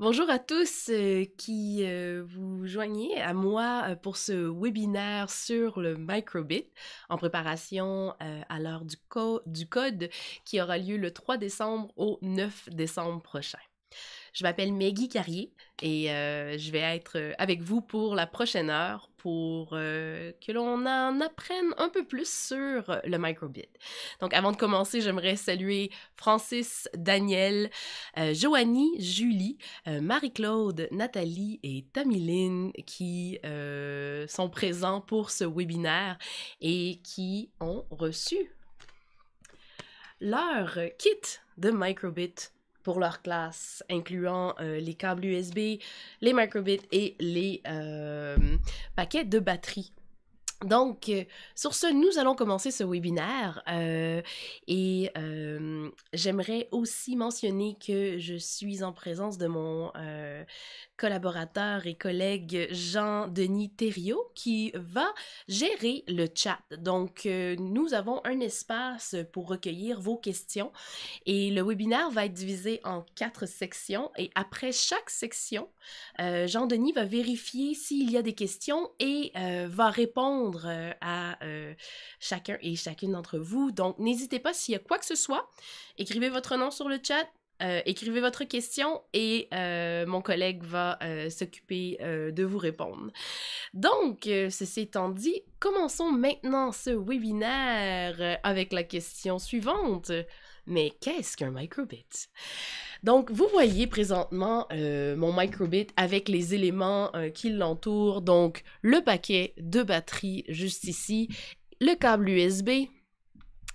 Bonjour à tous euh, qui euh, vous joignez à moi euh, pour ce webinaire sur le microbit en préparation à l'heure du code qui aura lieu le 3 décembre au 9 décembre prochain. Je m'appelle Maggie Carrier et euh, je vais être euh, avec vous pour la prochaine heure pour euh, que l'on en apprenne un peu plus sur le microbit. Donc avant de commencer, j'aimerais saluer Francis, Daniel, euh, Joanie, Julie, Marie-Claude, Nathalie et Tamilyn qui sont présents pour ce webinaire et qui ont reçu leur kit de microbit pour leur classe, incluant euh, les câbles USB, les microbits et les euh, paquets de batterie donc, euh, sur ce, nous allons commencer ce webinaire euh, et euh, j'aimerais aussi mentionner que je suis en présence de mon collaborateur et collègue Jean-Denis Thériault qui va gérer le chat. Donc, nous avons un espace pour recueillir vos questions et le webinaire va être divisé en quatre sections et après chaque section, Jean-Denis va vérifier s'il y a des questions et va répondre euh, à euh, chacun et chacune d'entre vous. Donc, n'hésitez pas s'il y a quoi que ce soit. Écrivez votre nom sur le chat. Euh, écrivez votre question et mon collègue va s'occuper de vous répondre. Donc, ceci étant dit, commençons maintenant ce webinaire avec la question suivante. Mais qu'est-ce qu'un microbit? Donc, vous voyez présentement euh, mon microbit avec les éléments euh, qui l'entourent, donc le paquet de batteries juste ici, le câble USB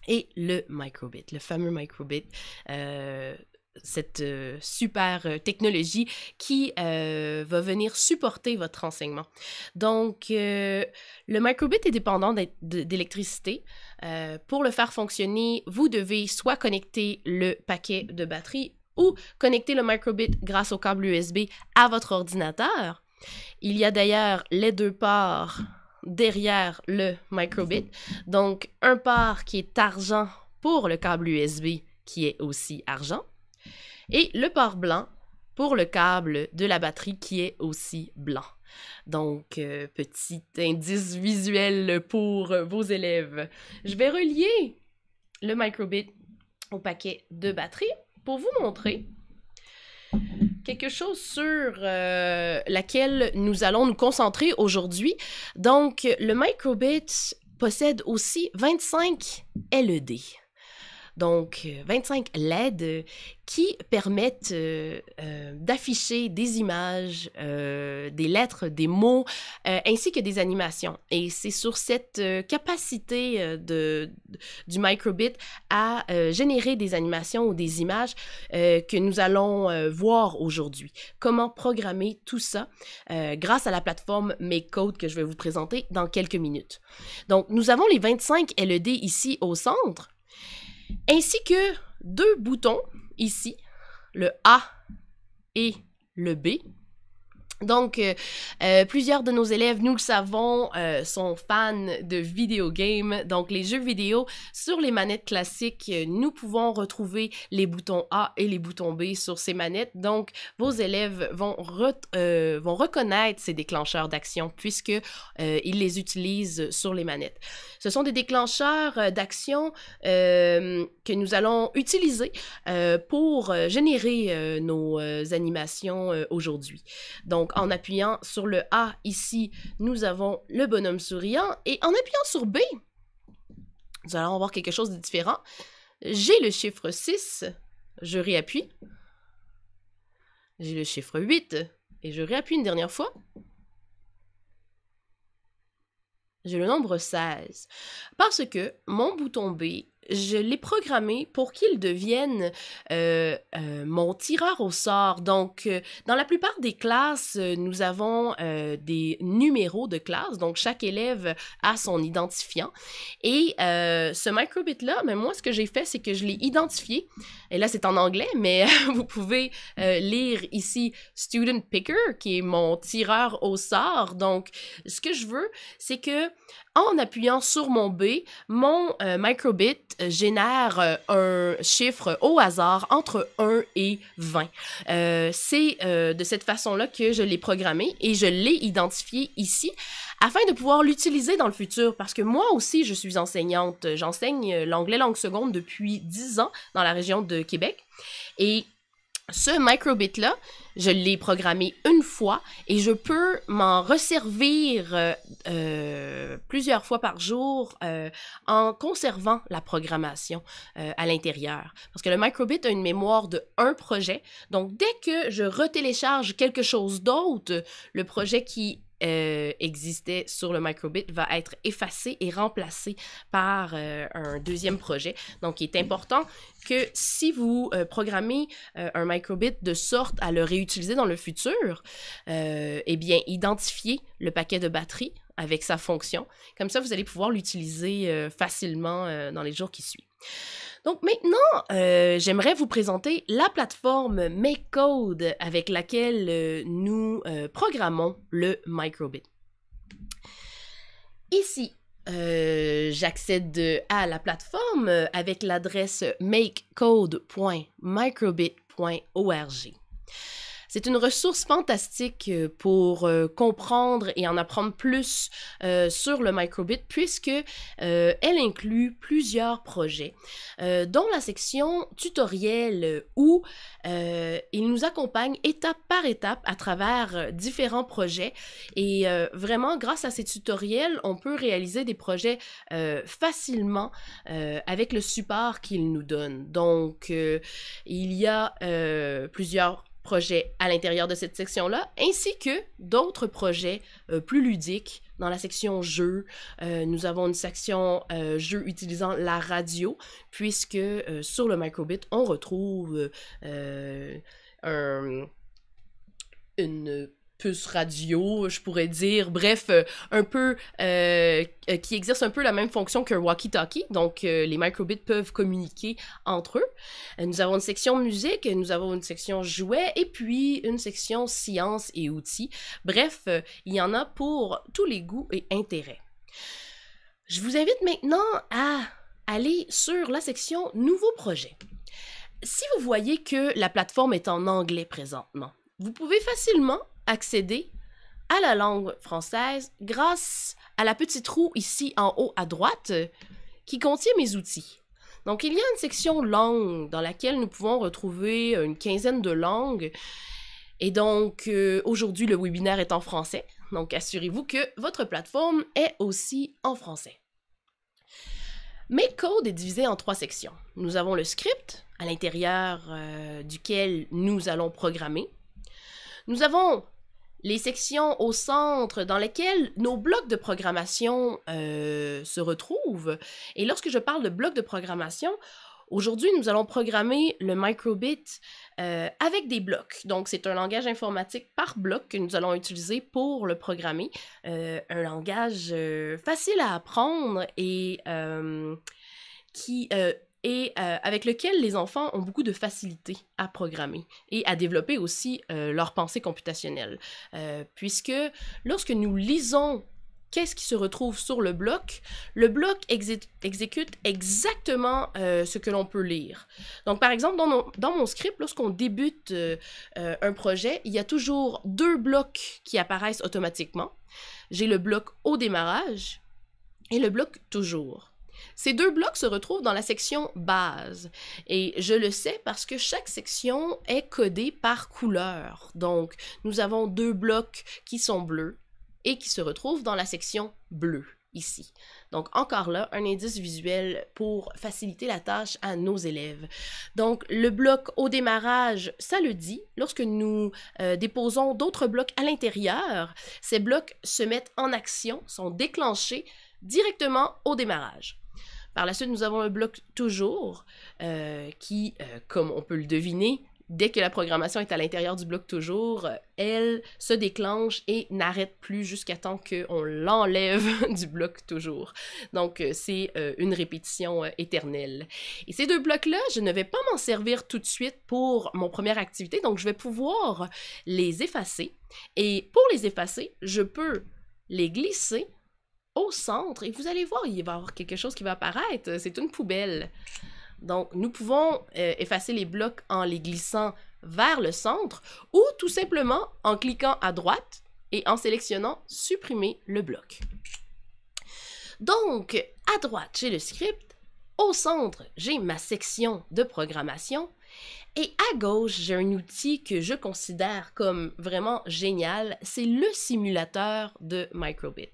et le microbit, le fameux microbit. Euh, cette euh, super euh, technologie qui euh, va venir supporter votre enseignement. Donc, le microbit est dépendant d'électricité. pour le faire fonctionner, vous devez soit connecter le paquet de batterie ou connecter le microbit grâce au câble USB à votre ordinateur. Il y a d'ailleurs les deux parts derrière le microbit. Donc, un part qui est argent pour le câble USB qui est aussi argent et le port blanc pour le câble de la batterie qui est aussi blanc. Donc, euh, petit indice visuel pour euh, vos élèves. Je vais relier le microbit au paquet de batterie pour vous montrer quelque chose sur euh, laquelle nous allons nous concentrer aujourd'hui. Donc, le microbit possède aussi 25 LED donc 25 euh, LED euh, qui permettent euh, d'afficher des images, des lettres, des mots, ainsi que des animations. Et c'est sur cette capacité de, du microbit à générer des animations ou des images que nous allons voir aujourd'hui. Comment programmer tout ça grâce à la plateforme MakeCode que je vais vous présenter dans quelques minutes. Donc, nous avons les 25 LED ici au centre ainsi que deux boutons ici, le A et le B, donc, euh, euh, plusieurs de nos élèves, nous le savons, euh, sont fans de vidéo Donc, les jeux vidéo sur les manettes classiques, nous pouvons retrouver les boutons A et les boutons B sur ces manettes. Donc, vos élèves vont, vont reconnaître ces déclencheurs d'action puisque ils les utilisent sur les manettes. Ce sont des déclencheurs d'action que nous allons utiliser pour générer nos animations aujourd'hui. Donc, en appuyant sur le A ici, nous avons le bonhomme souriant. Et en appuyant sur B, nous allons avoir quelque chose de différent. J'ai le chiffre 6, je réappuie. J'ai le chiffre 8 et je réappuie une dernière fois. J'ai le nombre 16. Parce que mon bouton B je l'ai programmé pour qu'il devienne euh, euh, mon tireur au sort. Donc, euh, dans la plupart des classes, nous avons des numéros de classe. Donc, chaque élève a son identifiant. Et ce microbit-là, ben, moi, ce que j'ai fait, c'est que je l'ai identifié. Et là, c'est en anglais, mais vous pouvez lire ici Student Picker, qui est mon tireur au sort. Donc, ce que je veux, c'est que en appuyant sur mon B, mon euh, microbit euh, génère euh, un chiffre au hasard entre 1 et 20. c'est de cette façon-là que je l'ai programmé et je l'ai identifié ici afin de pouvoir l'utiliser dans le futur parce que moi aussi je suis enseignante. J'enseigne l'anglais langue seconde depuis 10 ans dans la région de Québec et ce microbit-là, je l'ai programmé une fois et je peux m'en resservir euh, euh, plusieurs fois par jour euh, en conservant la programmation à l'intérieur. Parce que le microbit a une mémoire de un projet. Donc, dès que je retélécharge quelque chose d'autre, le projet qui euh, existait sur le microbit va être effacé et remplacé par euh, un deuxième projet. Donc, il est important que si vous euh, programmez un microbit de sorte à le réutiliser dans le futur, eh bien, identifiez le paquet de batterie avec sa fonction. Comme ça, vous allez pouvoir l'utiliser facilement dans les jours qui suivent. Donc maintenant, euh, j'aimerais vous présenter la plateforme MakeCode avec laquelle euh, nous euh, programmons le microbit. Ici, j'accède à la plateforme avec l'adresse makecode.microbit.org. C'est une ressource fantastique euh, pour euh, comprendre et en apprendre plus euh, sur le microbit puisque elle inclut plusieurs projets, dont la section tutoriel où il nous accompagne étape par étape à travers différents projets et vraiment grâce à ces tutoriels, on peut réaliser des projets facilement avec le support qu'il nous donne. Donc il y a plusieurs projets à l'intérieur de cette section-là, ainsi que d'autres projets euh, plus ludiques. Dans la section jeux, euh, nous avons une section euh, jeux utilisant la radio, puisque sur le microbit, on retrouve une plus radio, je pourrais dire, bref, euh, un peu euh, euh, qui exerce un peu la même fonction qu'un walkie-talkie, donc les les microbits peuvent communiquer entre eux. Nous avons une section musique, nous avons une section jouets et puis une section sciences et outils. Bref, il y en a pour tous les goûts et intérêts. Je vous invite maintenant à aller sur la section nouveaux projets. Si vous voyez que la plateforme est en anglais présentement, vous pouvez facilement accéder à la langue française grâce à la petite roue ici en haut à droite qui contient mes outils. Donc il y a une section langue dans laquelle nous pouvons retrouver une quinzaine de langues. Et donc euh, aujourd'hui le webinaire est en français. Donc assurez-vous que votre plateforme est aussi en français. MakeCode est divisé en trois sections. Nous avons le script, à l'intérieur euh, duquel nous allons programmer. Nous avons les sections au centre dans lesquelles nos blocs de programmation euh, se retrouvent. Et lorsque je parle de blocs de programmation, Aujourd'hui, nous allons programmer le microbit euh, avec des blocs. Donc, c'est un langage informatique par bloc que nous allons utiliser pour le programmer. Euh, un langage euh, facile à apprendre et qui et euh, avec lequel les enfants ont beaucoup de facilité à programmer et à développer aussi euh, leur pensée computationnelle. Euh, puisque lorsque nous lisons qu'est-ce qui se retrouve sur le bloc, le bloc exécute exactement ce que l'on peut lire. Donc par exemple, dans mon, dans mon script, lorsqu'on débute un projet, il y a toujours deux blocs qui apparaissent automatiquement. J'ai le bloc au démarrage et le bloc toujours. Ces deux blocs se retrouvent dans la section base. Et je le sais parce que chaque section est codée par couleur. Donc, nous avons deux blocs qui sont bleus et qui se retrouvent dans la section bleue ici. Donc, encore là, un indice visuel pour faciliter la tâche à nos élèves. Donc, le bloc au démarrage, ça le dit. Lorsque nous euh, déposons d'autres blocs à l'intérieur, ces blocs se mettent en action, sont déclenchés directement au démarrage. Par la suite, nous avons un bloc toujours euh, qui, euh, comme on peut le deviner, dès que la programmation est à l'intérieur du bloc toujours, euh, elle se déclenche et n'arrête plus jusqu'à temps qu'on l'enlève du bloc toujours. Donc, c'est une répétition éternelle. Et ces deux blocs-là, je ne vais pas m'en servir tout de suite pour mon première activité, donc je vais pouvoir les effacer. Et pour les effacer, je peux les glisser au centre et vous allez voir, il va y avoir quelque chose qui va apparaître. C'est une poubelle. Donc, nous pouvons euh, effacer les blocs en les glissant vers le centre ou tout simplement en cliquant à droite et en sélectionnant supprimer le bloc. Donc, à droite, j'ai le script. Au centre, j'ai ma section de programmation. Et à gauche, j'ai un outil que je considère comme vraiment génial, c'est le simulateur de Microbit.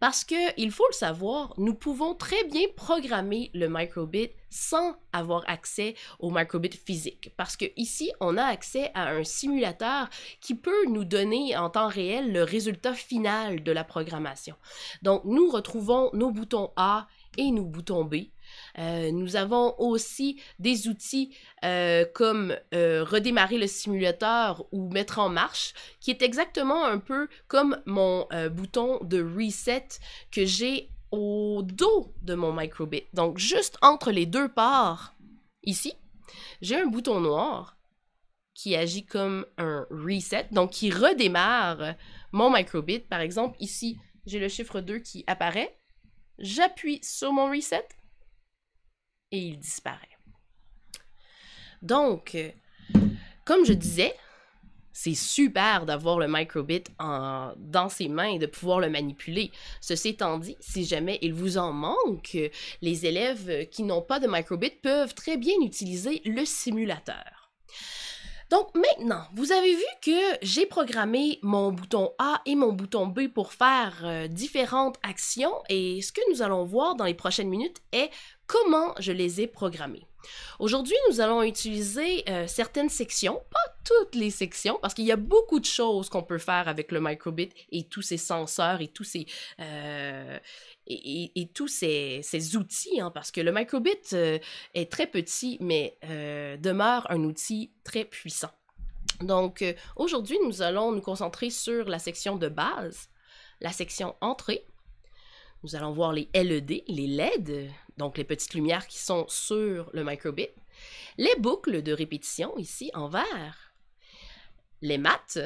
Parce que, il faut le savoir, nous pouvons très bien programmer le microbit sans avoir accès au microbit physique. Parce que ici, on a accès à un simulateur qui peut nous donner en temps réel le résultat final de la programmation. Donc, nous retrouvons nos boutons A et nos boutons B euh, nous avons aussi des outils euh, comme euh, redémarrer le simulateur ou mettre en marche, qui est exactement un peu comme mon bouton de reset que j'ai au dos de mon microbit. Donc juste entre les deux parts, ici, j'ai un bouton noir qui agit comme un reset, donc qui redémarre mon microbit. Par exemple, ici, j'ai le chiffre 2 qui apparaît. J'appuie sur mon reset et il disparaît. Donc, euh, comme je disais, c'est super d'avoir le microbit en, dans ses mains et de pouvoir le manipuler. Ceci étant dit, si jamais il vous en manque, les élèves qui n'ont pas de microbit peuvent très bien utiliser le simulateur. Donc maintenant, vous avez vu que j'ai programmé mon bouton A et mon bouton B pour faire euh, différentes actions et ce que nous allons voir dans les prochaines minutes est comment je les ai programmés. Aujourd'hui, nous allons utiliser euh, certaines sections, pas toutes les sections, parce qu'il y a beaucoup de choses qu'on peut faire avec le microbit et tous ses senseurs et tous ses euh, et, tous outils, hein, parce que le microbit euh, est très petit, mais demeure un outil très puissant. Donc aujourd'hui, nous allons nous concentrer sur la section de base, la section entrée, nous allons voir les LED, les LED, donc les petites lumières qui sont sur le microbit, les boucles de répétition ici en vert, les maths,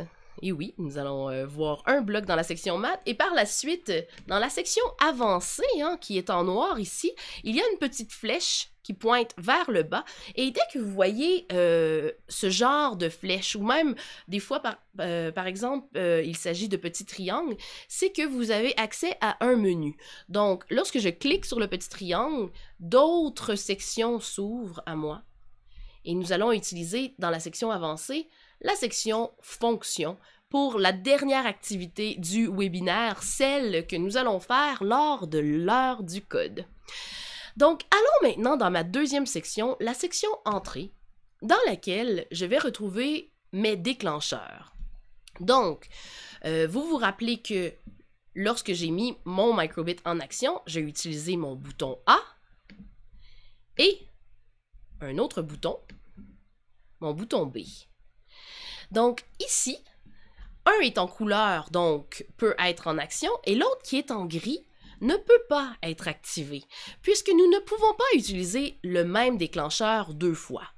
et oui, nous allons euh, voir un bloc dans la section maths et par la suite, euh, dans la section avancée, hein, qui est en noir ici, il y a une petite flèche qui pointe vers le bas. Et dès que vous voyez euh, ce genre de flèche, ou même des fois, par, exemple, il s'agit de petits triangles, c'est que vous avez accès à un menu. Donc, lorsque je clique sur le petit triangle, d'autres sections s'ouvrent à moi. Et nous allons utiliser dans la section avancée la section Fonctions pour la dernière activité du webinaire, celle que nous allons faire lors de l'heure du code. Donc, allons maintenant dans ma deuxième section, la section Entrée, dans laquelle je vais retrouver mes déclencheurs. Donc, euh, vous vous rappelez que lorsque j'ai mis mon microbit en action, j'ai utilisé mon bouton A et un autre bouton, mon bouton B. Donc ici, un est en couleur, donc peut être en action, et l'autre qui est en gris ne peut pas être activé, puisque nous ne pouvons pas utiliser le même déclencheur deux fois.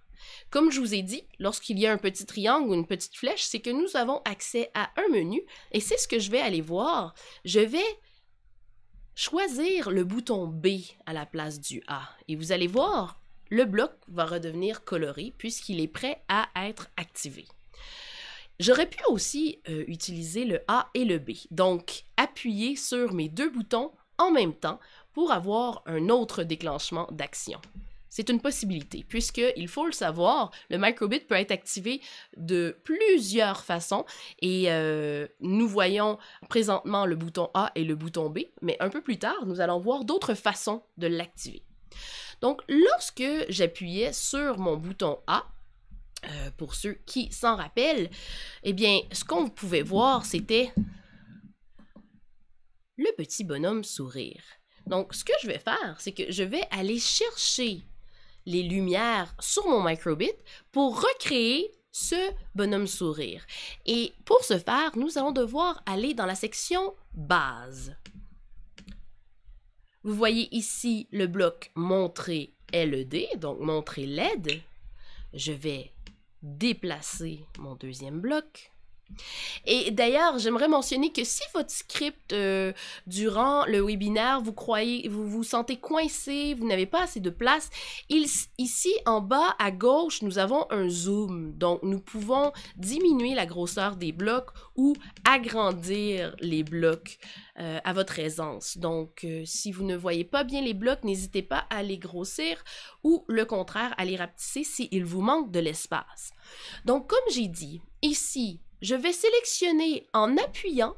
Comme je vous ai dit, lorsqu'il y a un petit triangle ou une petite flèche, c'est que nous avons accès à un menu, et c'est ce que je vais aller voir. Je vais choisir le bouton B à la place du A, et vous allez voir, le bloc va redevenir coloré puisqu'il est prêt à être activé. J'aurais pu aussi euh, utiliser le A et le B, donc appuyer sur mes deux boutons en même temps pour avoir un autre déclenchement d'action. C'est une possibilité, puisque, il faut le savoir, le microbit peut être activé de plusieurs façons et euh, nous voyons présentement le bouton A et le bouton B, mais un peu plus tard, nous allons voir d'autres façons de l'activer. Donc, lorsque j'appuyais sur mon bouton A, euh, pour ceux qui s'en rappellent, eh bien, ce qu'on pouvait voir, c'était le petit bonhomme sourire. Donc, ce que je vais faire, c'est que je vais aller chercher les lumières sur mon microbit pour recréer ce bonhomme sourire. Et pour ce faire, nous allons devoir aller dans la section base. Vous voyez ici le bloc montrer LED, donc montrer LED. Je vais déplacer mon deuxième bloc. Et d'ailleurs, j'aimerais mentionner que si votre script euh, durant le webinaire, vous croyez, vous vous sentez coincé, vous n'avez pas assez de place, ici en bas à gauche, nous avons un zoom. Donc, nous pouvons diminuer la grosseur des blocs ou agrandir les blocs euh, à votre aisance. Donc, euh, si vous ne voyez pas bien les blocs, n'hésitez pas à les grossir ou le contraire, à les rapetisser s'il vous manque de l'espace. Donc, comme j'ai dit, ici, je vais sélectionner en appuyant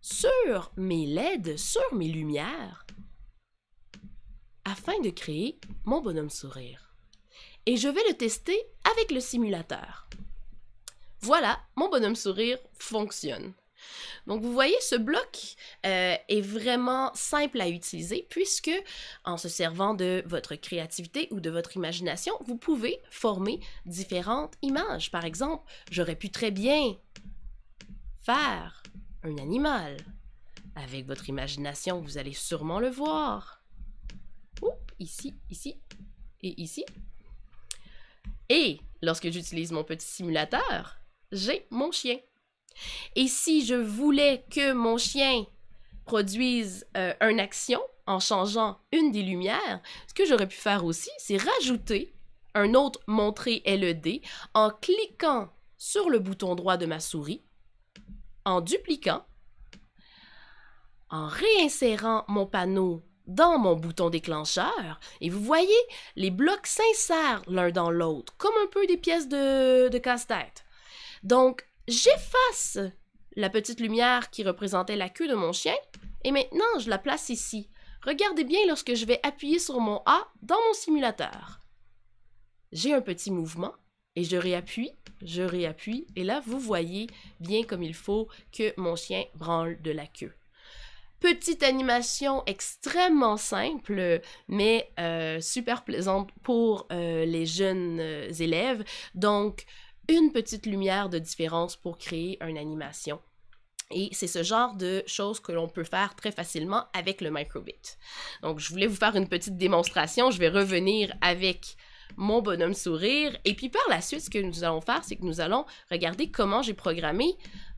sur mes LED, sur mes lumières, afin de créer mon bonhomme sourire. Et je vais le tester avec le simulateur. Voilà, mon bonhomme sourire fonctionne. Donc, vous voyez, ce bloc euh, est vraiment simple à utiliser puisque, en se servant de votre créativité ou de votre imagination, vous pouvez former différentes images. Par exemple, j'aurais pu très bien faire un animal. Avec votre imagination, vous allez sûrement le voir. Oups, ici, ici et ici. Et lorsque j'utilise mon petit simulateur, j'ai mon chien. Et si je voulais que mon chien produise euh, une action en changeant une des lumières, ce que j'aurais pu faire aussi, c'est rajouter un autre montré LED en cliquant sur le bouton droit de ma souris, en dupliquant, en réinsérant mon panneau dans mon bouton déclencheur et vous voyez, les blocs s'insèrent l'un dans l'autre, comme un peu des pièces de, de casse-tête. Donc, J'efface la petite lumière qui représentait la queue de mon chien et maintenant je la place ici. Regardez bien lorsque je vais appuyer sur mon A dans mon simulateur. J'ai un petit mouvement et je réappuie, je réappuie et là vous voyez bien comme il faut que mon chien branle de la queue. Petite animation extrêmement simple, mais euh, super plaisante pour euh, les jeunes euh, élèves. Donc, une petite lumière de différence pour créer une animation. Et c'est ce genre de choses que l'on peut faire très facilement avec le microbit. Donc, je voulais vous faire une petite démonstration. Je vais revenir avec mon bonhomme sourire. Et puis par la suite, ce que nous allons faire, c'est que nous allons regarder comment j'ai programmé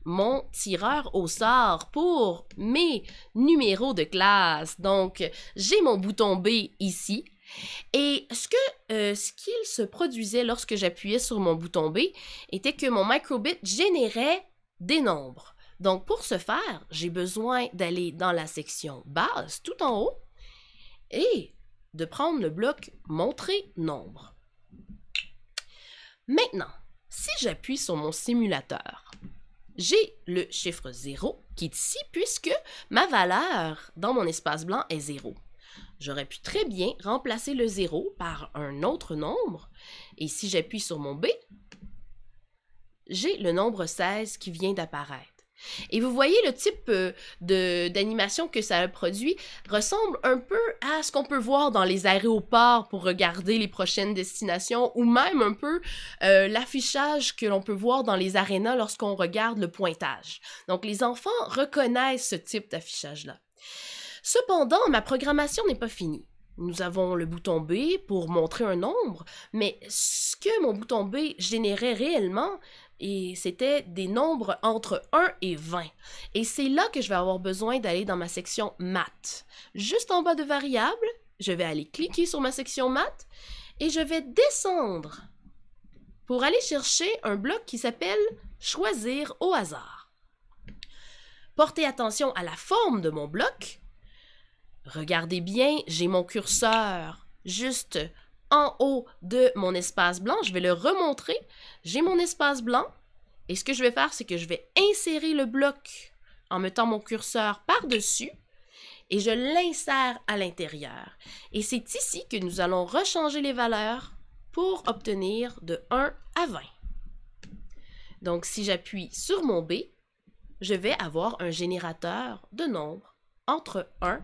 mon tireur au sort pour mes numéros de classe. Donc, j'ai mon bouton B ici et ce que euh, ce qu'il se produisait lorsque j'appuyais sur mon bouton B était que mon microbit générait des nombres. Donc pour ce faire, j'ai besoin d'aller dans la section base tout en haut et de prendre le bloc montrer nombre. Maintenant, si j'appuie sur mon simulateur, j'ai le chiffre 0 qui est ici puisque ma valeur dans mon espace blanc est 0. J'aurais pu très bien remplacer le 0 par un autre nombre, et si j'appuie sur mon B, j'ai le nombre 16 qui vient d'apparaître. Et vous voyez le type euh, d'animation que ça produit ressemble un peu à ce qu'on peut voir dans les aéroports pour regarder les prochaines destinations ou même un peu euh, l'affichage que l'on peut voir dans les arénas lorsqu'on regarde le pointage. Donc les enfants reconnaissent ce type d'affichage-là. Cependant, ma programmation n'est pas finie. Nous avons le bouton B pour montrer un nombre, mais ce que mon bouton B générait réellement, et c'était des nombres entre 1 et 20. Et c'est là que je vais avoir besoin d'aller dans ma section maths. Juste en bas de variables, je vais aller cliquer sur ma section maths et je vais descendre pour aller chercher un bloc qui s'appelle choisir au hasard. Portez attention à la forme de mon bloc Regardez bien, j'ai mon curseur juste en haut de mon espace blanc. Je vais le remontrer. J'ai mon espace blanc. Et ce que je vais faire, c'est que je vais insérer le bloc en mettant mon curseur par-dessus et je l'insère à l'intérieur. Et c'est ici que nous allons rechanger les valeurs pour obtenir de 1 à 20. Donc, si j'appuie sur mon B, je vais avoir un générateur de nombres entre 1 et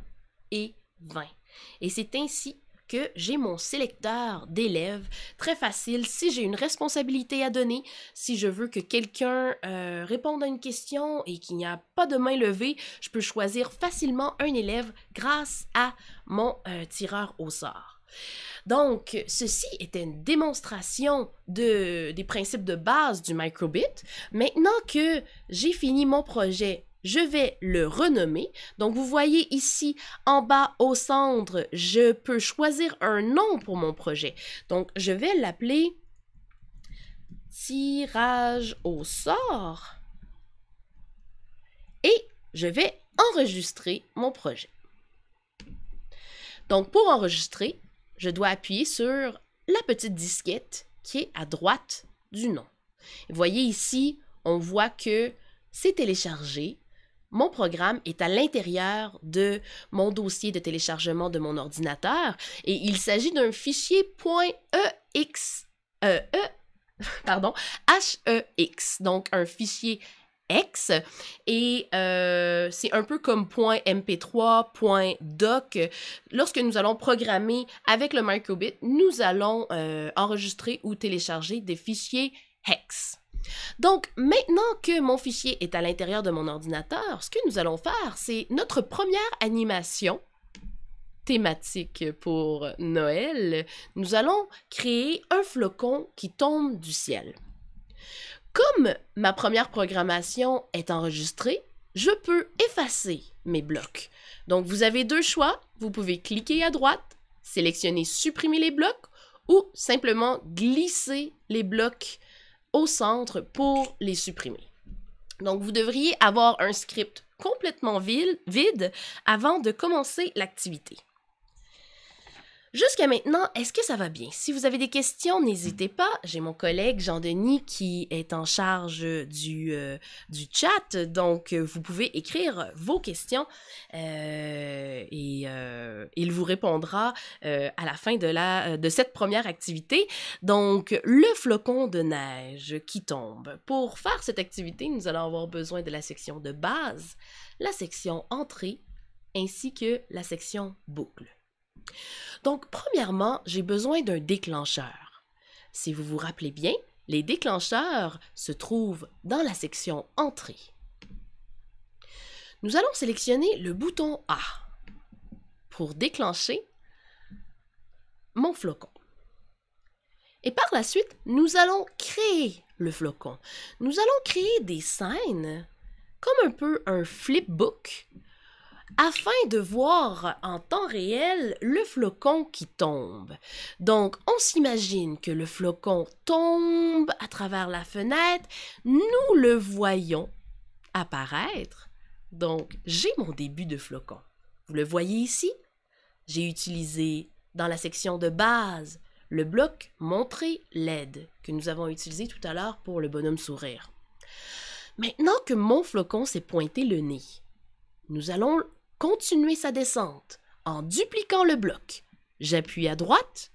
et 20. Et c'est ainsi que j'ai mon sélecteur d'élèves. Très facile, si j'ai une responsabilité à donner, si je veux que quelqu'un euh, réponde à une question et qu'il n'y a pas de main levée, je peux choisir facilement un élève grâce à mon euh, tireur au sort. Donc, ceci était une démonstration des principes de base du microbit. Maintenant que j'ai fini mon projet je vais le renommer. Donc, vous voyez ici, en bas au centre, je peux choisir un nom pour mon projet. Donc, je vais l'appeler tirage au sort et je vais enregistrer mon projet. Donc, pour enregistrer, je dois appuyer sur la petite disquette qui est à droite du nom. Vous voyez ici, on voit que c'est téléchargé mon programme est à l'intérieur de mon dossier de téléchargement de mon ordinateur et il s'agit d'un fichier e euh, e, pardon, HEX, donc un fichier X et euh, c'est un peu comme .mp3, .doc. Lorsque nous allons programmer avec le microbit, nous allons euh, enregistrer ou télécharger des fichiers hex. Donc, maintenant que mon fichier est à l'intérieur de mon ordinateur, ce que nous allons faire, c'est notre première animation thématique pour Noël. Nous allons créer un flocon qui tombe du ciel. Comme ma première programmation est enregistrée, je peux effacer mes blocs. Donc, vous avez deux choix. Vous pouvez cliquer à droite, sélectionner Supprimer les blocs ou simplement glisser les blocs au centre pour les supprimer. Donc, vous devriez avoir un script complètement vide avant de commencer l'activité. Jusqu'à maintenant, est-ce que ça va bien? Si vous avez des questions, n'hésitez pas. J'ai mon collègue Jean-Denis qui est en charge euh, euh, du, chat, donc euh, vous pouvez écrire vos questions et il vous répondra à la fin de, la, de cette première activité. Donc, le flocon de neige qui tombe. Pour faire cette activité, nous allons avoir besoin de la section de base, la section entrée ainsi que la section boucle. Donc, premièrement, j'ai besoin d'un déclencheur. Si vous vous rappelez bien, les déclencheurs se trouvent dans la section Entrée. Nous allons sélectionner le bouton A pour déclencher mon flocon. Et par la suite, nous allons créer le flocon. Nous allons créer des scènes comme un peu un flipbook afin de voir en temps réel le flocon qui tombe. Donc, on s'imagine que le flocon tombe à travers la fenêtre, nous le voyons apparaître. Donc, j'ai mon début de flocon. Vous le voyez ici? J'ai utilisé dans la section de base le bloc montrer l'aide que nous avons utilisé tout à l'heure pour le bonhomme sourire. Maintenant que mon flocon s'est pointé le nez, nous allons continuer sa descente en dupliquant le bloc. J'appuie à droite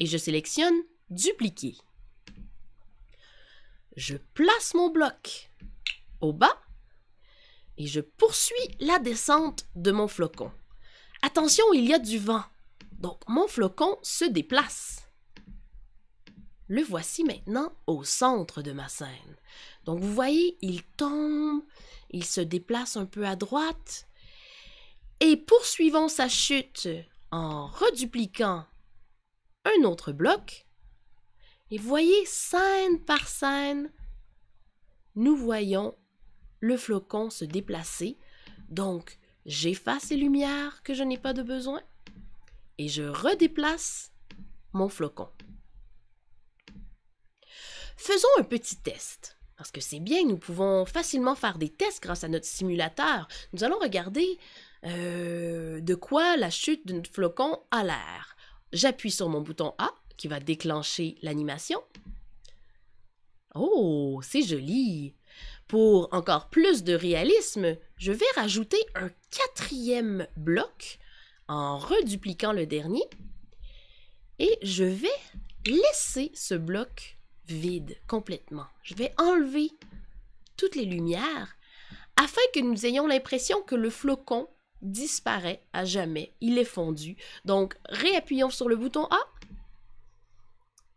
et je sélectionne Dupliquer. Je place mon bloc au bas et je poursuis la descente de mon flocon. Attention, il y a du vent, donc mon flocon se déplace. Le voici maintenant au centre de ma scène. Donc vous voyez, il tombe, il se déplace un peu à droite, et poursuivons sa chute en redupliquant un autre bloc. Et voyez, scène par scène, nous voyons le flocon se déplacer. Donc, j'efface les lumières que je n'ai pas de besoin et je redéplace mon flocon. Faisons un petit test. Parce que c'est bien, nous pouvons facilement faire des tests grâce à notre simulateur. Nous allons regarder euh, de quoi la chute d'un flocon a l'air. J'appuie sur mon bouton A qui va déclencher l'animation. Oh, c'est joli. Pour encore plus de réalisme, je vais rajouter un quatrième bloc en redupliquant le dernier et je vais laisser ce bloc vide complètement. Je vais enlever toutes les lumières afin que nous ayons l'impression que le flocon disparaît à jamais. Il est fondu. Donc, réappuyons sur le bouton A.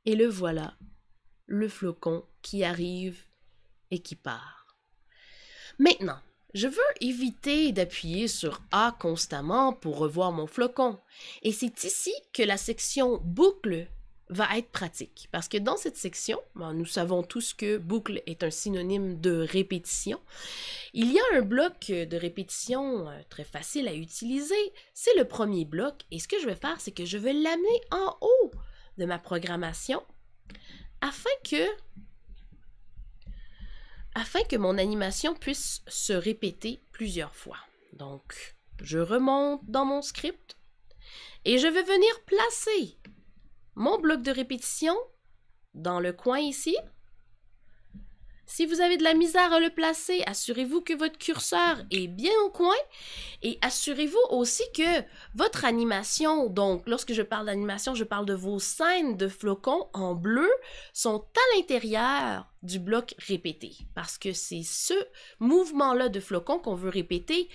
Et le voilà, le flocon qui arrive et qui part. Maintenant, je veux éviter d'appuyer sur A constamment pour revoir mon flocon. Et c'est ici que la section boucle va être pratique. Parce que dans cette section, ben, nous savons tous que boucle est un synonyme de répétition. Il y a un bloc de répétition euh, très facile à utiliser. C'est le premier bloc. Et ce que je vais faire, c'est que je vais l'amener en haut de ma programmation afin que afin que mon animation puisse se répéter plusieurs fois. Donc, je remonte dans mon script et je vais venir placer mon bloc de répétition dans le coin ici. Si vous avez de la misère à le placer, assurez-vous que votre curseur est bien au coin et assurez-vous aussi que votre animation, donc lorsque je parle d'animation, je parle de vos scènes de flocons en bleu, sont à l'intérieur du bloc répété parce que c'est ce mouvement-là de flocons qu'on veut répéter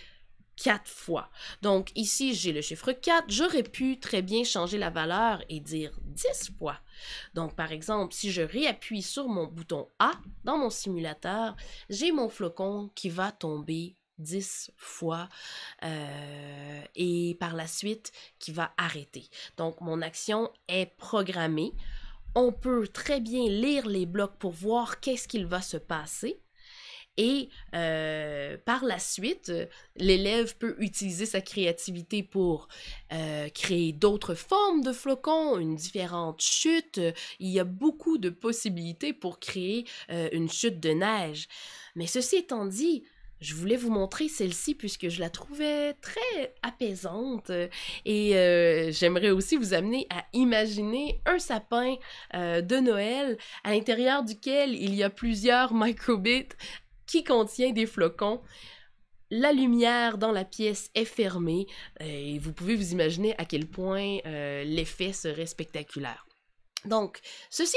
quatre fois. Donc ici, j'ai le chiffre 4. J'aurais pu très bien changer la valeur et dire 10 fois. Donc par exemple, si je réappuie sur mon bouton A dans mon simulateur, j'ai mon flocon qui va tomber 10 fois euh, et par la suite qui va arrêter. Donc mon action est programmée. On peut très bien lire les blocs pour voir qu'est-ce qu'il va se passer. Et euh, par la suite, l'élève peut utiliser sa créativité pour euh, créer d'autres formes de flocons, une différente chute. Il y a beaucoup de possibilités pour créer euh, une chute de neige. Mais ceci étant dit, je voulais vous montrer celle-ci puisque je la trouvais très apaisante et j'aimerais aussi vous amener à imaginer un sapin de Noël à l'intérieur duquel il y a plusieurs microbits qui contient des flocons. La lumière dans la pièce est fermée euh, et vous pouvez vous imaginer à quel point euh, l'effet serait spectaculaire. Donc, ceci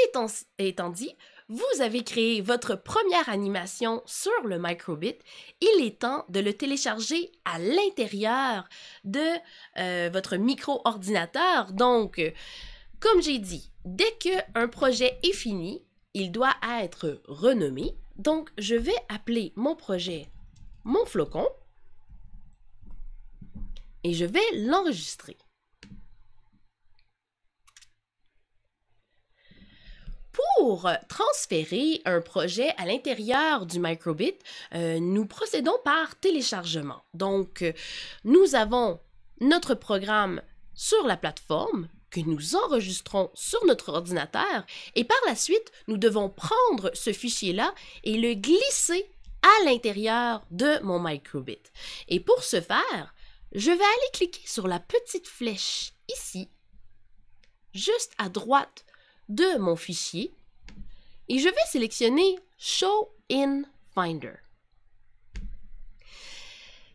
étant, dit, vous avez créé votre première animation sur le microbit, il est temps de le télécharger à l'intérieur de euh, votre micro-ordinateur. Donc, comme j'ai dit, dès qu'un projet est fini, il doit être renommé, donc, je vais appeler mon projet mon flocon et je vais l'enregistrer. Pour transférer un projet à l'intérieur du microbit, euh, nous procédons par téléchargement. Donc, euh, nous avons notre programme sur la plateforme que nous enregistrons sur notre ordinateur et par la suite, nous devons prendre ce fichier-là et le glisser à l'intérieur de mon microbit. Et pour ce faire, je vais aller cliquer sur la petite flèche ici, juste à droite de mon fichier, et je vais sélectionner Show in Finder.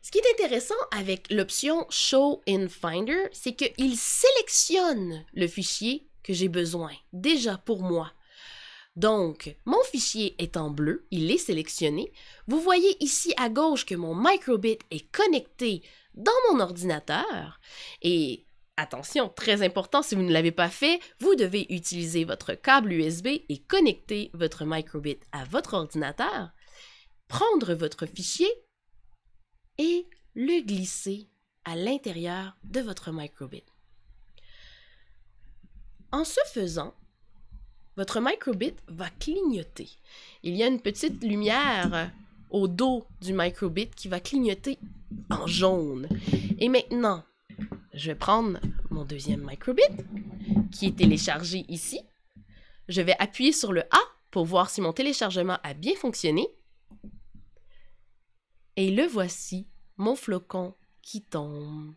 Ce qui est intéressant avec l'option Show in Finder, c'est qu'il sélectionne le fichier que j'ai besoin, déjà pour moi. Donc, mon fichier est en bleu, il est sélectionné. Vous voyez ici à gauche que mon microbit est connecté dans mon ordinateur. Et attention, très important, si vous ne l'avez pas fait, vous devez utiliser votre câble USB et connecter votre microbit à votre ordinateur, prendre votre fichier et le glisser à l'intérieur de votre microbit. En ce faisant, votre microbit va clignoter. Il y a une petite lumière au dos du microbit qui va clignoter en jaune. Et maintenant, je vais prendre mon deuxième microbit qui est téléchargé ici. Je vais appuyer sur le A pour voir si mon téléchargement a bien fonctionné et le voici, mon flocon qui tombe.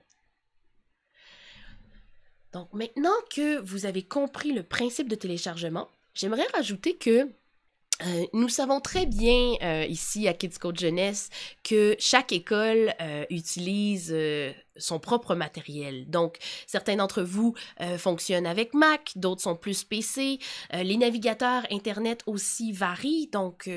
Donc maintenant que vous avez compris le principe de téléchargement, j'aimerais rajouter que euh, nous savons très bien euh, ici à Kids Code Jeunesse que chaque école euh, utilise son propre matériel. Donc, certains d'entre vous fonctionnent avec Mac, d'autres sont plus PC. les navigateurs Internet aussi varient. Donc,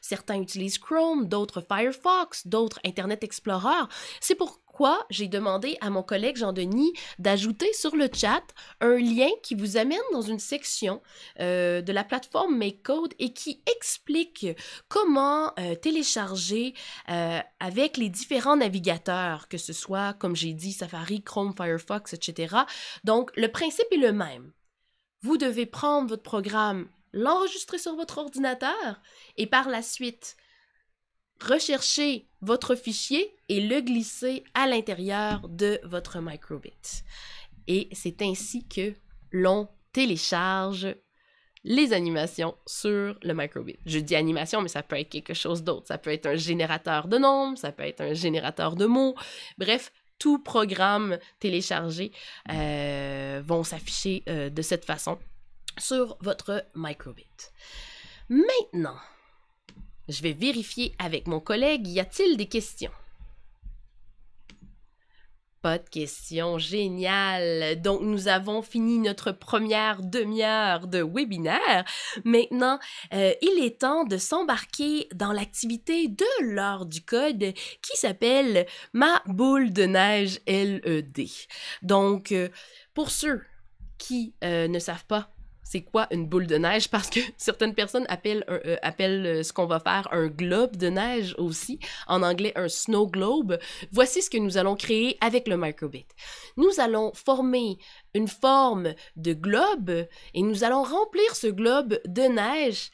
certains utilisent Chrome, d'autres Firefox, d'autres Internet Explorer. C'est pour pourquoi j'ai demandé à mon collègue Jean-Denis d'ajouter sur le chat un lien qui vous amène dans une section euh, de la plateforme MakeCode et qui explique comment euh, télécharger euh, avec les différents navigateurs, que ce soit, comme j'ai dit, Safari, Chrome, Firefox, etc. Donc, le principe est le même. Vous devez prendre votre programme, l'enregistrer sur votre ordinateur et par la suite recherchez votre fichier et le glisser à l'intérieur de votre microbit. Et c'est ainsi que l'on télécharge les animations sur le microbit. Je dis animation, mais ça peut être quelque chose d'autre. Ça peut être un générateur de nombres, ça peut être un générateur de mots. Bref, tout programme téléchargé euh, vont s'afficher euh, de cette façon sur votre microbit. Maintenant, je vais vérifier avec mon collègue, y a-t-il des questions? Pas de questions, génial. Donc nous avons fini notre première demi-heure de webinaire. Maintenant, euh, il est temps de s'embarquer dans l'activité de l'or du code qui s'appelle ma boule de neige LED. Donc euh, pour ceux qui euh, ne savent pas c'est quoi une boule de neige parce que certaines personnes appellent, euh, euh, ce qu'on va faire un globe de neige aussi, en anglais un snow globe. Voici ce que nous allons créer avec le microbit. Nous allons former une forme de globe et nous allons remplir ce globe de neige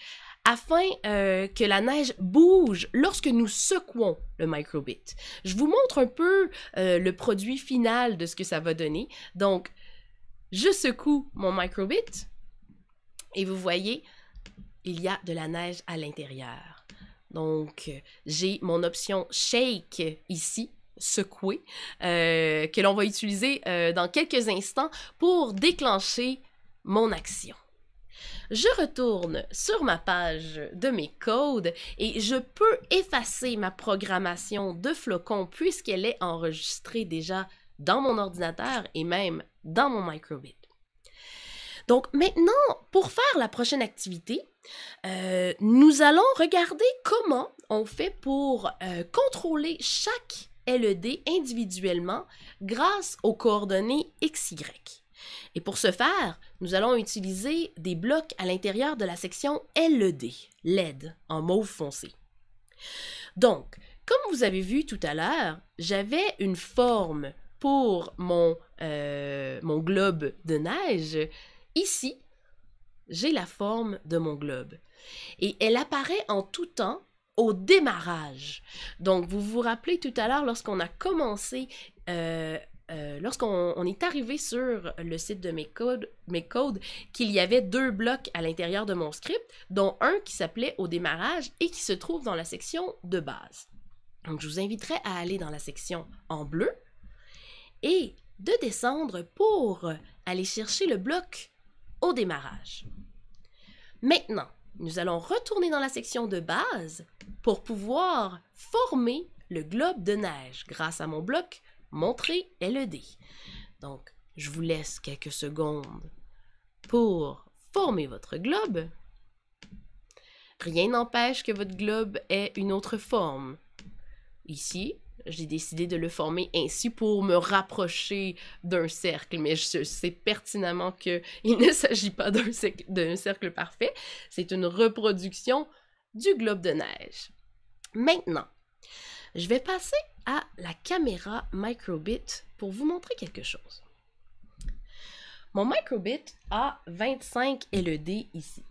afin euh, que la neige bouge lorsque nous secouons le microbit. Je vous montre un peu le produit final de ce que ça va donner. Donc, je secoue mon microbit et vous voyez, il y a de la neige à l'intérieur. Donc, euh, j'ai mon option Shake ici, secouer, euh, que l'on va utiliser euh, dans quelques instants pour déclencher mon action. Je retourne sur ma page de mes codes et je peux effacer ma programmation de flocons puisqu'elle est enregistrée déjà dans mon ordinateur et même dans mon microbit. Donc maintenant, pour faire la prochaine activité, euh, nous allons regarder comment on fait pour euh, contrôler chaque LED individuellement grâce aux coordonnées XY. Et pour ce faire, nous allons utiliser des blocs à l'intérieur de la section LED, LED en mauve foncé. Donc, comme vous avez vu tout à l'heure, j'avais une forme pour mon euh, globe de neige Ici, j'ai la forme de mon globe. Et elle apparaît en tout temps au démarrage. Donc, vous vous rappelez tout à l'heure, lorsqu'on a commencé, euh, euh, lorsqu'on est arrivé sur le site de mes codes, qu'il y avait deux blocs à l'intérieur de mon script, dont un qui s'appelait au démarrage et qui se trouve dans la section de base. Donc, je vous inviterai à aller dans la section en bleu et de descendre pour aller chercher le bloc au démarrage. Maintenant, nous allons retourner dans la section de base pour pouvoir former le globe de neige grâce à mon bloc Montrer LED. Donc, je vous laisse quelques secondes pour former votre globe. Rien n'empêche que votre globe ait une autre forme. Ici, j'ai décidé de le former ainsi pour me rapprocher d'un cercle, mais je sais pertinemment qu'il ne s'agit pas d'un cercle, parfait, c'est une reproduction du globe de neige. Maintenant, je vais passer à la caméra microbit pour vous montrer quelque chose. Mon microbit a 25 LED ici.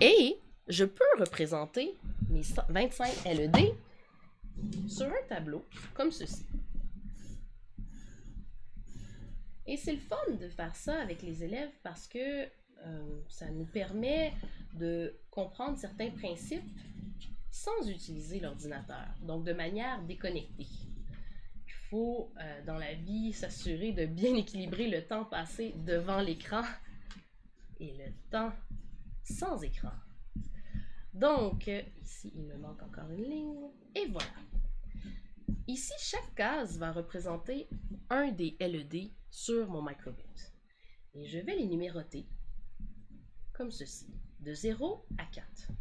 Et je peux représenter mes 25 LED sur un tableau comme ceci. Et c'est le fun de faire ça avec les élèves parce que euh, ça nous permet de comprendre certains principes sans utiliser l'ordinateur, donc de manière déconnectée. Il faut, euh, dans la vie, s'assurer de bien équilibrer le temps passé devant l'écran et le temps sans écran. Donc, euh, ici, il me manque encore une ligne, et voilà. Ici, chaque case va représenter un des LED sur mon microbit. Et je vais les numéroter comme ceci, de 0 à 4.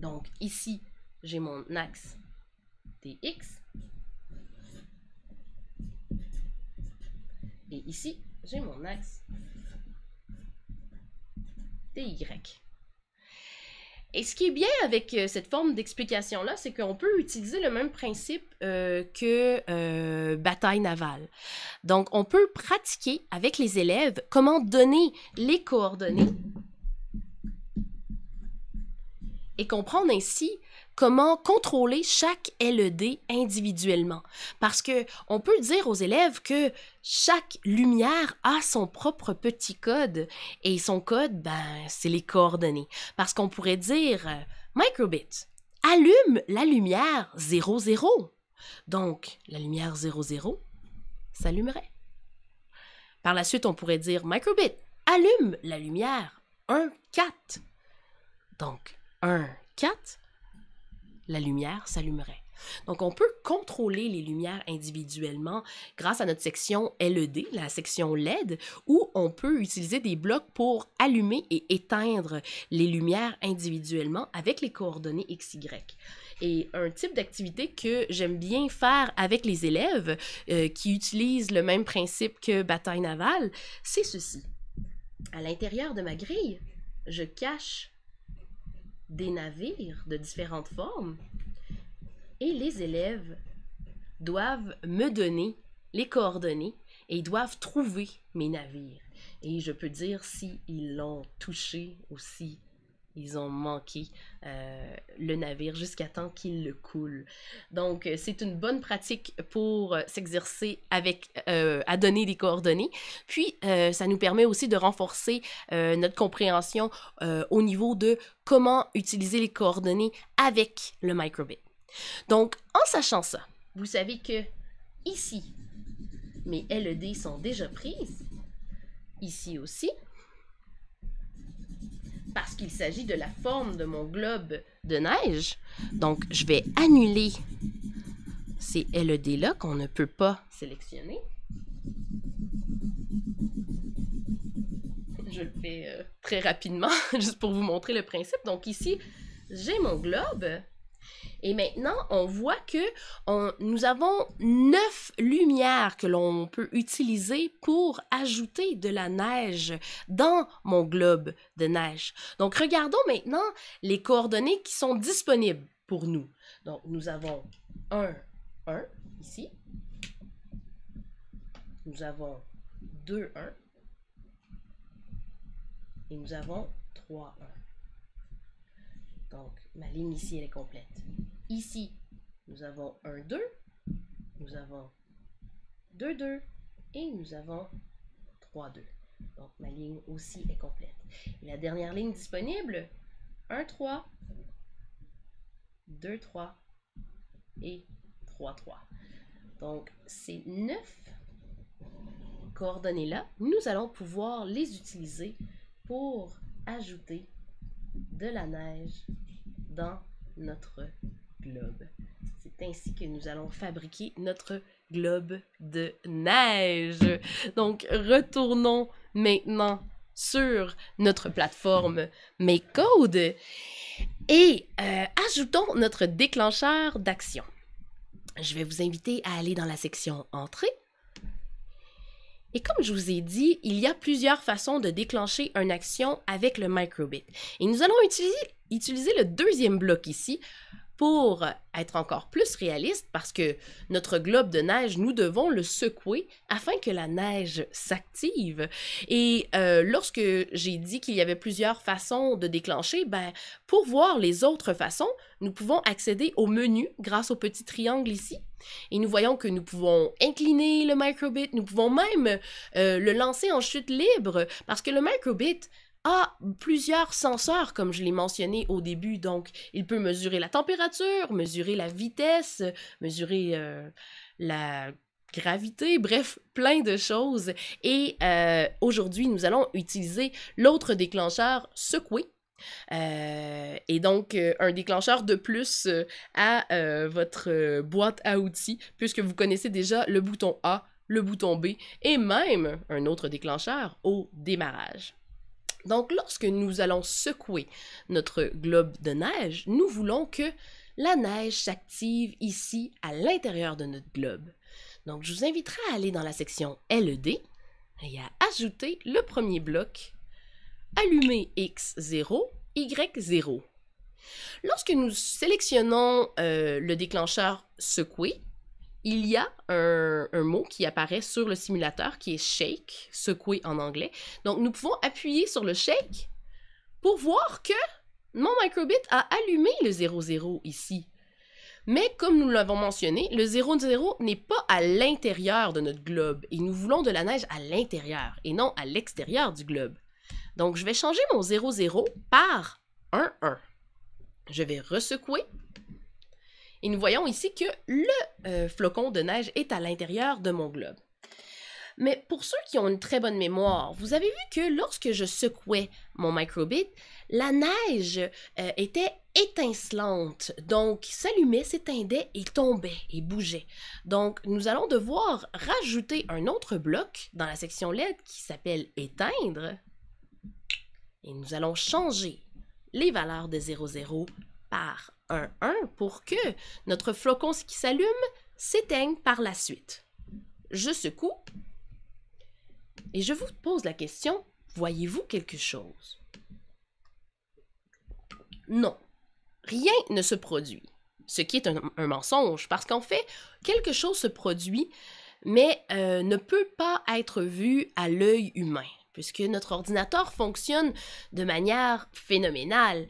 Donc ici, j'ai mon axe TX. Et ici, j'ai mon axe et ce qui est bien avec euh, cette forme d'explication-là, c'est qu'on peut utiliser le même principe euh, que euh, bataille navale. Donc, on peut pratiquer avec les élèves comment donner les coordonnées et comprendre ainsi comment contrôler chaque LED individuellement. Parce que on peut dire aux élèves que chaque lumière a son propre petit code et son code, ben, c'est les coordonnées. Parce qu'on pourrait dire euh, microbit, allume la lumière 00. Donc, la lumière 00 s'allumerait. Par la suite, on pourrait dire microbit, allume la lumière 14. Donc, 1, 4, la lumière s'allumerait. Donc, on peut contrôler les lumières individuellement grâce à notre section LED, la section LED, où on peut utiliser des blocs pour allumer et éteindre les lumières individuellement avec les coordonnées XY. Et un type d'activité que j'aime bien faire avec les élèves euh, qui utilisent le même principe que bataille navale, c'est ceci. À l'intérieur de ma grille, je cache des navires de différentes formes et les élèves doivent me donner les coordonnées et doivent trouver mes navires. Et je peux dire s'ils l'ont touché aussi ils ont manqué euh, le navire jusqu'à temps qu'il le coule. Donc, euh, c'est une bonne pratique pour euh, s'exercer avec, à donner des coordonnées. Puis, ça nous permet aussi de renforcer notre compréhension au niveau de comment utiliser les coordonnées avec le microbit. Donc, en sachant ça, vous savez que ici, mes LED sont déjà prises. Ici aussi, parce qu'il s'agit de la forme de mon globe de neige. Donc, je vais annuler ces LED-là qu'on ne peut pas sélectionner. Je le fais euh, très rapidement, juste pour vous montrer le principe. Donc ici, j'ai mon globe et maintenant, on voit que nous avons neuf lumières que l'on peut utiliser pour ajouter de la neige dans mon globe de neige. Donc, regardons maintenant les coordonnées qui sont disponibles pour nous. Donc, nous avons 1, 1 ici. Nous avons 2, 1. Et nous avons 3, 1. Donc, ma ligne ici, elle est complète. Ici, nous avons 1 2, nous avons 2, 2 et nous avons 3, 2. Donc, ma ligne aussi est complète. Et la dernière ligne disponible, 1, 3, 2, 3 et 3, 3. Donc, ces 9 coordonnées-là, nous allons pouvoir les utiliser pour ajouter de la neige dans notre globe. C'est ainsi que nous allons fabriquer notre globe de neige. Donc, retournons maintenant sur notre plateforme MakeCode et euh, ajoutons notre déclencheur d'action. Je vais vous inviter à aller dans la section Entrée. Et comme je vous ai dit, il y a plusieurs façons de déclencher une action avec le microbit. Et nous allons utiliser le deuxième bloc ici pour être encore plus réaliste, parce que notre globe de neige, nous devons le secouer afin que la neige s'active. Et euh, lorsque j'ai dit qu'il y avait plusieurs façons de déclencher, ben, pour voir les autres façons, nous pouvons accéder au menu grâce au petit triangle ici. Et nous voyons que nous pouvons incliner le microbit, nous pouvons même euh, le lancer en chute libre, parce que le microbit, ah, plusieurs senseurs, comme je l'ai mentionné au début. Donc, il peut mesurer la température, mesurer la vitesse, mesurer euh, la gravité, bref, plein de choses. Et euh, aujourd'hui, nous allons utiliser l'autre déclencheur secoué. Euh, et donc, un déclencheur de plus à votre boîte à outils, puisque vous connaissez déjà le bouton A, le bouton B et même un autre déclencheur au démarrage. Donc, lorsque nous allons secouer notre globe de neige, nous voulons que la neige s'active ici à l'intérieur de notre globe. Donc, je vous inviterai à aller dans la section LED et à ajouter le premier bloc allumer X0, Y0. Lorsque nous sélectionnons euh, le déclencheur secouer, il y a un, mot qui apparaît sur le simulateur qui est shake, secouer en anglais. Donc nous pouvons appuyer sur le shake pour voir que mon microbit a allumé le 00 ici. Mais comme nous l'avons mentionné, le 00 n'est pas à l'intérieur de notre globe et nous voulons de la neige à l'intérieur et non à l'extérieur du globe. Donc je vais changer mon 00 par 1,1. Je vais resecouer ». Et nous voyons ici que le euh, flocon de neige est à l'intérieur de mon globe. Mais pour ceux qui ont une très bonne mémoire, vous avez vu que lorsque je secouais mon microbit, la neige euh, était étincelante, donc s'allumait, s'éteindait et tombait et bougeait. Donc nous allons devoir rajouter un autre bloc dans la section LED qui s'appelle éteindre et nous allons changer les valeurs de 00 par 1, 1 pour que notre flocon qui s'allume s'éteigne par la suite. Je secoue et je vous pose la question, voyez-vous quelque chose? Non, rien ne se produit, ce qui est un, mensonge, parce qu'en fait, quelque chose se produit, mais euh, ne peut pas être vu à l'œil humain puisque notre ordinateur fonctionne de manière phénoménale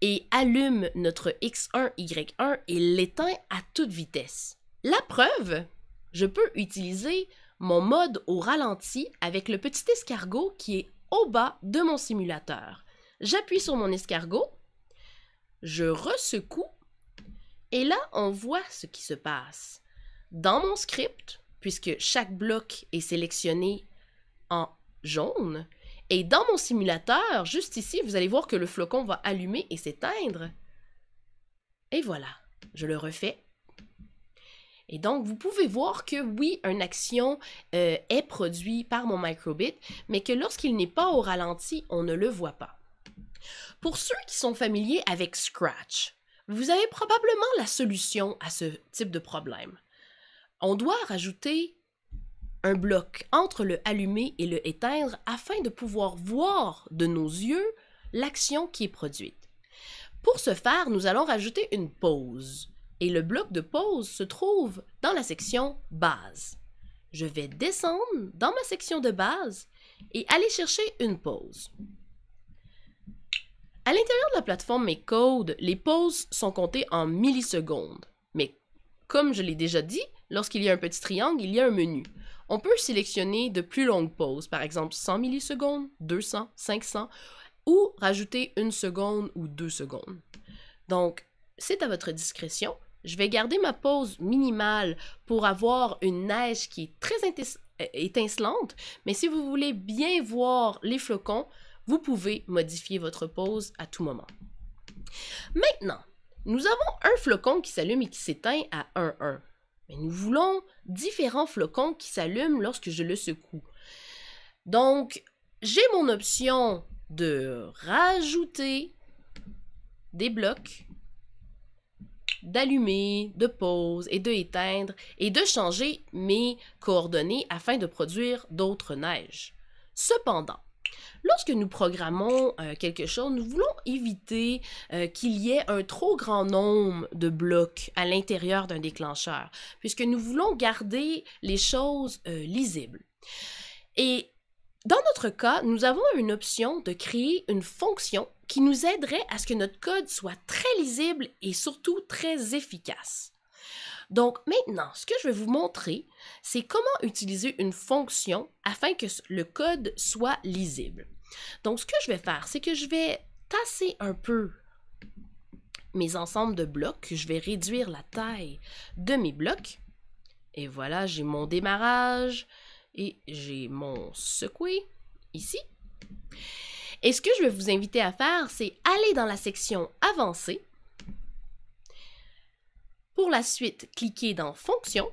et allume notre X1Y1 et l'éteint à toute vitesse. La preuve, je peux utiliser mon mode au ralenti avec le petit escargot qui est au bas de mon simulateur. J'appuie sur mon escargot, je ressecoue et là on voit ce qui se passe. Dans mon script, puisque chaque bloc est sélectionné en jaune, et dans mon simulateur, juste ici, vous allez voir que le flocon va allumer et s'éteindre. Et voilà, je le refais. Et donc, vous pouvez voir que oui, une action euh, est produite par mon microbit, mais que lorsqu'il n'est pas au ralenti, on ne le voit pas. Pour ceux qui sont familiers avec Scratch, vous avez probablement la solution à ce type de problème. On doit rajouter un bloc entre le allumer et le éteindre afin de pouvoir voir de nos yeux l'action qui est produite. Pour ce faire, nous allons rajouter une pause et le bloc de pause se trouve dans la section base. Je vais descendre dans ma section de base et aller chercher une pause. À l'intérieur de la plateforme MakeCode, les pauses sont comptées en millisecondes. Mais comme je l'ai déjà dit, lorsqu'il y a un petit triangle, il y a un menu. On peut sélectionner de plus longues pauses, par exemple 100 millisecondes, 200, 500, ou rajouter une seconde ou deux secondes. Donc, c'est à votre discrétion. Je vais garder ma pause minimale pour avoir une neige qui est très euh, étincelante, mais si vous voulez bien voir les flocons, vous pouvez modifier votre pause à tout moment. Maintenant, nous avons un flocon qui s'allume et qui s'éteint à 1-1. Mais nous voulons différents flocons qui s'allument lorsque je le secoue. Donc, j'ai mon option de rajouter des blocs, d'allumer, de pause et de éteindre et de changer mes coordonnées afin de produire d'autres neiges. Cependant, Lorsque nous programmons euh, quelque chose, nous voulons éviter euh, qu'il y ait un trop grand nombre de blocs à l'intérieur d'un déclencheur, puisque nous voulons garder les choses euh, lisibles. Et dans notre cas, nous avons une option de créer une fonction qui nous aiderait à ce que notre code soit très lisible et surtout très efficace. Donc maintenant, ce que je vais vous montrer, c'est comment utiliser une fonction afin que le code soit lisible. Donc ce que je vais faire, c'est que je vais tasser un peu mes ensembles de blocs, je vais réduire la taille de mes blocs. Et voilà, j'ai mon démarrage et j'ai mon secoué ici. Et ce que je vais vous inviter à faire, c'est aller dans la section avancée pour la suite, cliquez dans Fonctions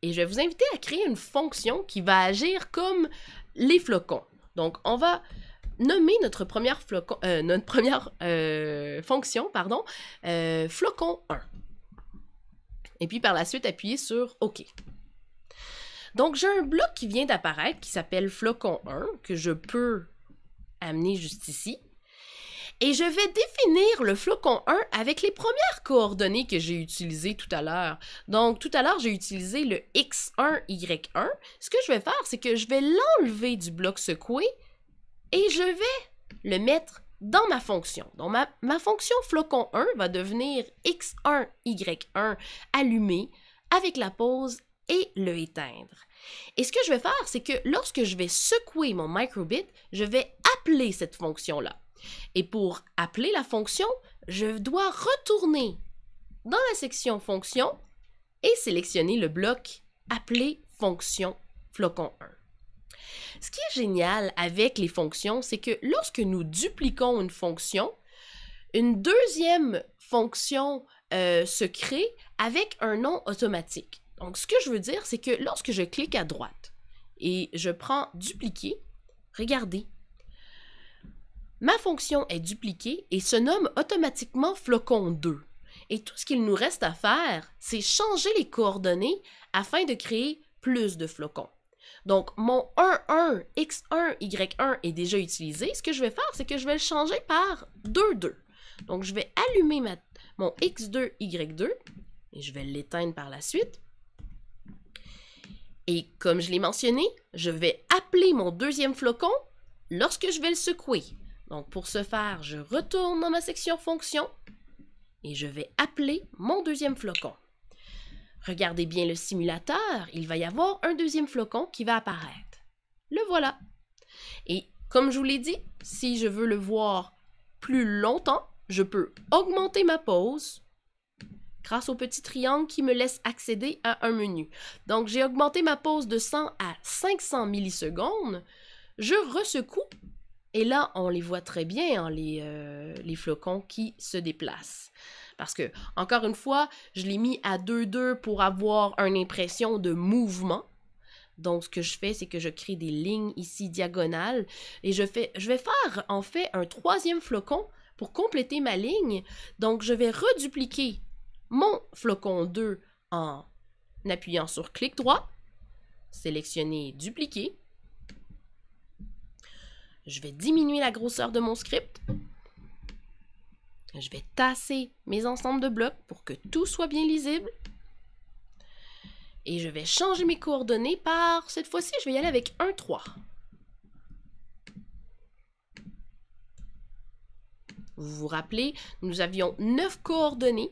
et je vais vous inviter à créer une fonction qui va agir comme les flocons. Donc, on va nommer notre première, flocon, euh, notre première euh, fonction, pardon, euh, flocon 1. Et puis par la suite, appuyer sur OK. Donc, j'ai un bloc qui vient d'apparaître qui s'appelle flocon 1 que je peux amener juste ici. Et je vais définir le flocon 1 avec les premières coordonnées que j'ai utilisées tout à l'heure. Donc, tout à l'heure, j'ai utilisé le X1, Y1. Ce que je vais faire, c'est que je vais l'enlever du bloc secoué et je vais le mettre dans ma fonction. Donc, ma, ma fonction flocon 1 va devenir X1, Y1 allumé avec la pause et le éteindre. Et ce que je vais faire, c'est que lorsque je vais secouer mon microbit, je vais appeler cette fonction-là. Et pour appeler la fonction, je dois retourner dans la section fonction et sélectionner le bloc appeler fonction flocon 1. Ce qui est génial avec les fonctions, c'est que lorsque nous dupliquons une fonction, une deuxième fonction euh, se crée avec un nom automatique. Donc, ce que je veux dire, c'est que lorsque je clique à droite et je prends dupliquer, regardez, Ma fonction est dupliquée et se nomme automatiquement flocon 2. Et tout ce qu'il nous reste à faire, c'est changer les coordonnées afin de créer plus de flocons. Donc, mon 1, 1, x1, y1 est déjà utilisé. Ce que je vais faire, c'est que je vais le changer par 2, 2. Donc, je vais allumer mon x2, y2 et je vais l'éteindre par la suite. Et comme je l'ai mentionné, je vais appeler mon deuxième flocon lorsque je vais le secouer. Donc pour ce faire, je retourne dans ma section fonction et je vais appeler mon deuxième flocon. Regardez bien le simulateur, il va y avoir un deuxième flocon qui va apparaître. Le voilà. Et comme je vous l'ai dit, si je veux le voir plus longtemps, je peux augmenter ma pause grâce au petit triangle qui me laisse accéder à un menu. Donc j'ai augmenté ma pause de 100 à 500 millisecondes. Je ressecoue et là, on les voit très bien, hein, euh, les, flocons qui se déplacent. Parce que, encore une fois, je l'ai mis à 2-2 pour avoir une impression de mouvement. Donc, ce que je fais, c'est que je crée des lignes ici diagonales. Et je, fais, je vais faire, en fait, un troisième flocon pour compléter ma ligne. Donc, je vais redupliquer mon flocon 2 en appuyant sur clic droit, sélectionner dupliquer je vais diminuer la grosseur de mon script. Je vais tasser mes ensembles de blocs pour que tout soit bien lisible. Et je vais changer mes coordonnées par, cette fois-ci, je vais y aller avec 1, 3. Vous vous rappelez, nous avions neuf coordonnées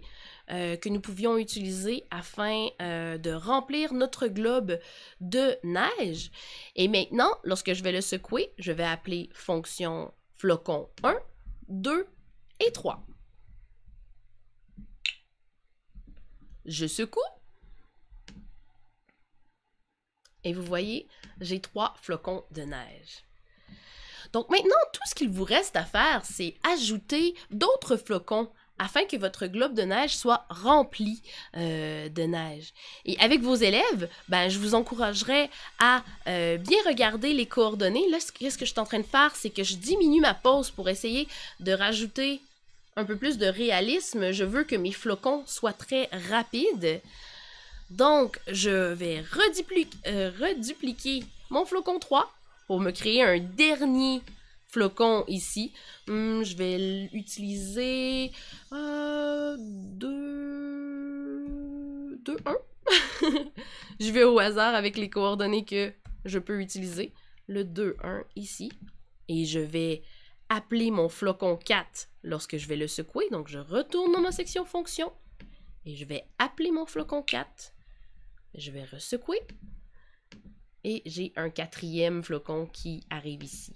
euh, que nous pouvions utiliser afin euh, de remplir notre globe de neige. Et maintenant, lorsque je vais le secouer, je vais appeler fonction flocon 1, 2 et 3. Je secoue. Et vous voyez, j'ai trois flocons de neige. Donc maintenant, tout ce qu'il vous reste à faire, c'est ajouter d'autres flocons afin que votre globe de neige soit rempli euh, de neige. Et avec vos élèves, ben, je vous encouragerais à euh, bien regarder les coordonnées. Là, ce que, je suis en train de faire, c'est que je diminue ma pause pour essayer de rajouter un peu plus de réalisme. Je veux que mes flocons soient très rapides. Donc, je vais euh, redupliquer mon flocon 3 pour me créer un dernier flocon ici. Hum, je vais utiliser 2, euh, deux... je vais au hasard avec les coordonnées que je peux utiliser. Le 2, 1 ici. Et je vais appeler mon flocon 4 lorsque je vais le secouer. Donc, je retourne dans ma section fonction. Et je vais appeler mon flocon 4. Je vais resecouer. Et j'ai un quatrième flocon qui arrive ici.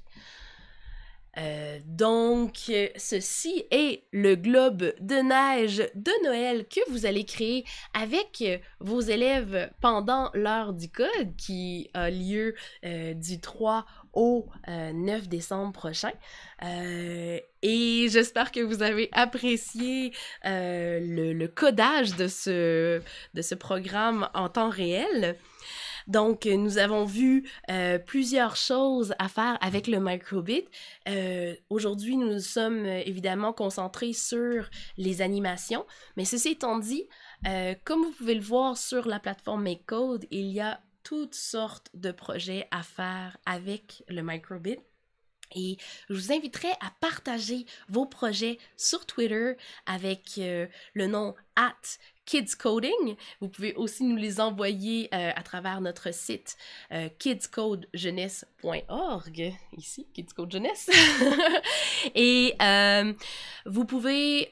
Euh, donc, ceci est le globe de neige de Noël que vous allez créer avec vos élèves pendant l'heure du code qui a lieu euh, du 3 au 9 euh, décembre prochain. et j'espère que vous avez apprécié le, codage de ce, de ce programme en temps réel. Donc, euh, nous avons vu euh, plusieurs choses à faire avec le microbit. Euh, aujourd'hui, nous nous sommes évidemment concentrés sur les animations, mais ceci étant dit, comme vous pouvez le voir sur la plateforme MakeCode, il y a toutes sortes de projets à faire avec le microbit. Et je vous inviterai à partager vos projets sur Twitter avec le nom at kidscoding. Vous pouvez aussi nous les envoyer euh, à travers notre site euh, kidscodejeunesse.org, ici, kidscodejeunesse. Jeunesse. Et euh, vous pouvez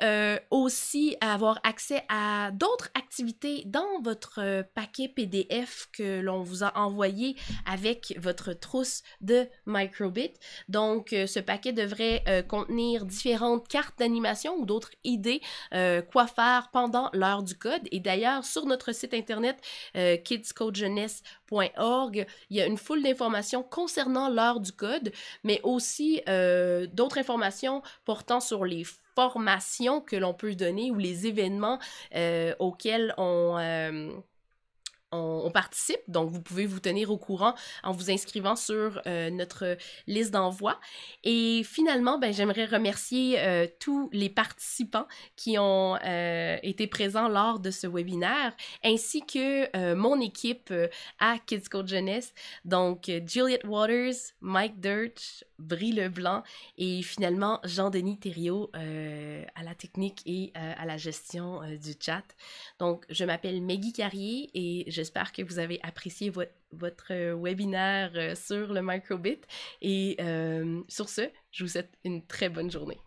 aussi avoir accès à d'autres activités dans votre paquet PDF que l'on vous a envoyé avec votre trousse de Microbit. Donc, ce paquet devrait contenir différentes cartes d'animation ou d'autres idées, quoi faire pendant l'heure du code. Et d'ailleurs, sur notre site internet euh, kidscodejeunesse.org, il y a une foule d'informations concernant l'heure du code, mais aussi euh, d'autres informations portant sur les formations que l'on peut donner ou les événements euh, auxquels on on, participe, donc vous pouvez vous tenir au courant en vous inscrivant sur euh, notre liste d'envoi. Et finalement, ben, j'aimerais remercier euh, tous les participants qui ont euh, été présents lors de ce webinaire, ainsi que mon équipe à Kids Code Jeunesse, donc Juliette Waters, Mike Dirch, Brie Leblanc et finalement Jean-Denis Thériault à la technique et à la gestion du chat. Donc, je m'appelle Maggie Carrier et J'espère que vous avez apprécié votre, euh, webinaire euh, sur le microbit. Et euh, sur ce, je vous souhaite une très bonne journée.